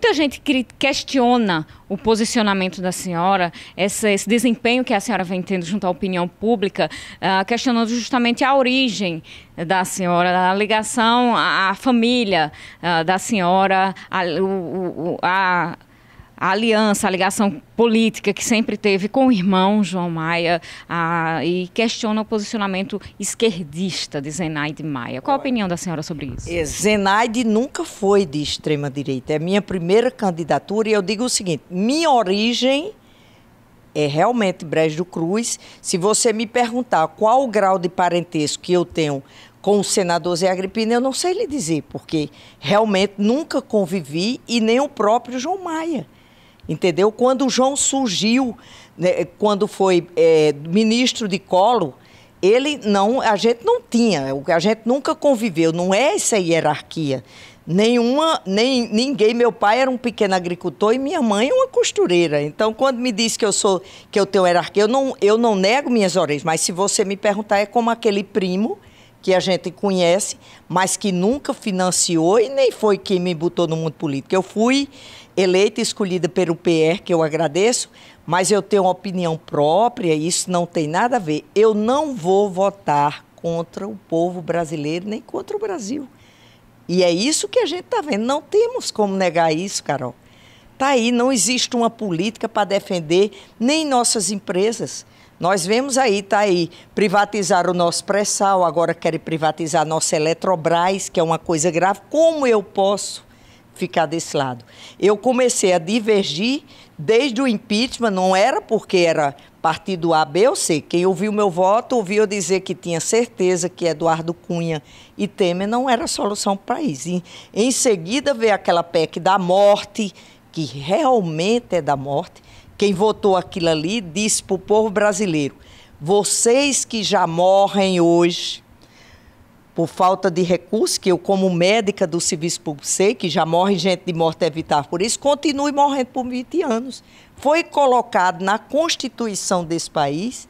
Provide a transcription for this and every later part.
Muita gente questiona o posicionamento da senhora, esse desempenho que a senhora vem tendo junto à opinião pública, uh, questionando justamente a origem da senhora, a ligação à, família uh, da senhora, a, o, a a aliança, a ligação política que sempre teve com o irmão João Maia a, e questiona o posicionamento esquerdista de Zenaide Maia. Qual a opinião da senhora sobre isso? É, Zenaide nunca foi de extrema direita. É minha primeira candidatura e eu digo o seguinte: minha origem é realmente Brejo do Cruz. Se você me perguntar qual o grau de parentesco que eu tenho com o senador Zé Agripino, eu não sei lhe dizer, porque realmente nunca convivi e nem o próprio João Maia entendeu? Quando João surgiu, né, quando foi é, ministro de Colo, ele não, a gente não tinha, a gente nunca conviveu, não é essa hierarquia. Nenhuma, nem ninguém, meu pai era um pequeno agricultor e minha mãe uma costureira. Então, quando me diz que eu sou, que eu tenho hierarquia, eu não, eu não nego minhas origens, mas se você me perguntar é como aquele primo que a gente conhece, mas que nunca financiou e nem foi quem me botou no mundo político. Eu fui eleita, escolhida pelo PR, que eu agradeço, mas eu tenho uma opinião própria e isso não tem nada a ver. Eu não vou votar contra o povo brasileiro nem contra o Brasil. E é isso que a gente está vendo. Não temos como negar isso, Carol. Está aí, não existe uma política para defender nem nossas empresas. Nós vemos aí, tá aí, privatizar o nosso pré-sal, agora querem privatizar a nossa Eletrobras, que é uma coisa grave. Como eu posso ficar desse lado? Eu comecei a divergir desde o impeachment, não era porque era partido A, B ou C. Quem ouviu meu voto ouviu eu dizer que tinha certeza que Eduardo Cunha e Temer não era solução para isso. E, em seguida veio aquela PEC da morte, que realmente é da morte quem votou aquilo ali disse para o povo brasileiro: vocês que já morrem hoje por falta de recursos, que eu, como médica do serviço público, sei que já morre gente de morte evitável por isso, continue morrendo por 20 anos. Foi colocado na Constituição desse país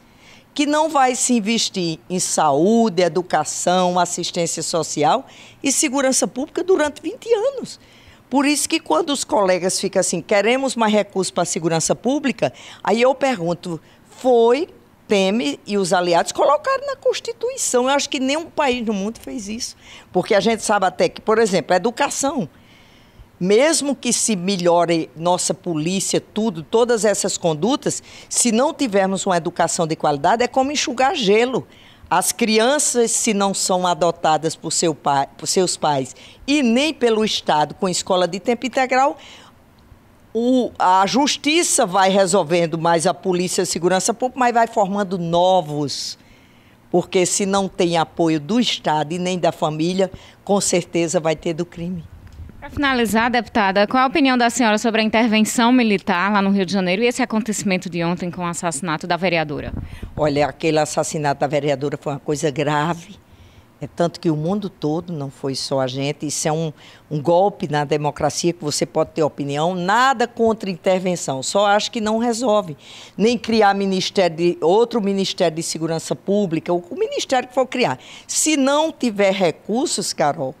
que não vai se investir em saúde, educação, assistência social e segurança pública durante 20 anos. Por isso que quando os colegas ficam assim, queremos mais recursos para a segurança pública, aí eu pergunto, foi Teme e os aliados colocaram na Constituição. Eu acho que nenhum país no mundo fez isso. Porque a gente sabe até que, por exemplo, a educação. Mesmo que se melhore nossa polícia, tudo, todas essas condutas, se não tivermos uma educação de qualidade, é como enxugar gelo. As crianças, se não são adotadas por, seu pai, por seus pais e nem pelo Estado com escola de tempo integral, o, a justiça vai resolvendo, mas a polícia e a segurança pública, mas vai formando novos. Porque se não tem apoio do Estado e nem da família, com certeza vai ter do crime. Para finalizar, deputada, qual a opinião da senhora sobre a intervenção militar lá no Rio de Janeiro e esse acontecimento de ontem com o assassinato da vereadora? Olha, aquele assassinato da vereadora foi uma coisa grave. É tanto que o mundo todo, não foi só a gente, isso é um, um, golpe na democracia que você pode ter opinião, nada contra intervenção, só acho que não resolve. Nem criar ministério de, outro Ministério de Segurança Pública, o, o ministério que for criar. Se não tiver recursos, Carol,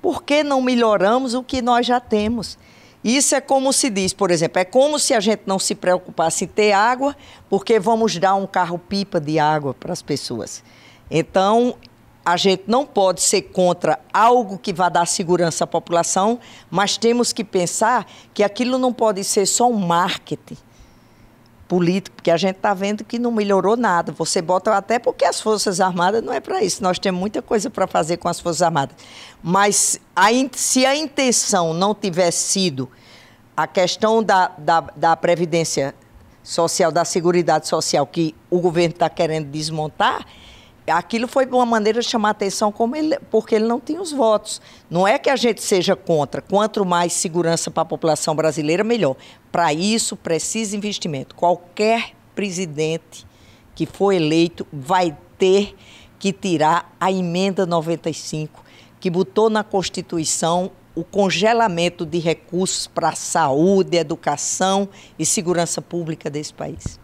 por que não melhoramos o que nós já temos? Isso é como se diz, por exemplo, é como se a gente não se preocupasse em ter água, porque vamos dar um carro-pipa de água para as pessoas. Então, a gente não pode ser contra algo que vá dar segurança à população, mas temos que pensar que aquilo não pode ser só um marketing político, porque a gente está vendo que não melhorou nada. Você bota até porque as Forças Armadas não é para isso. Nós temos muita coisa para fazer com as Forças Armadas. Mas a, se a intenção não tivesse sido a questão da, da, da Previdência Social, da Seguridade Social, que o governo está querendo desmontar, aquilo foi uma maneira de chamar atenção ele, porque ele não tinha os votos. Não é que a gente seja contra, quanto mais segurança para a população brasileira, melhor. Para isso, precisa investimento. Qualquer presidente que for eleito vai ter que tirar a emenda 95, que botou na Constituição o congelamento de recursos para a saúde, educação e segurança pública desse país.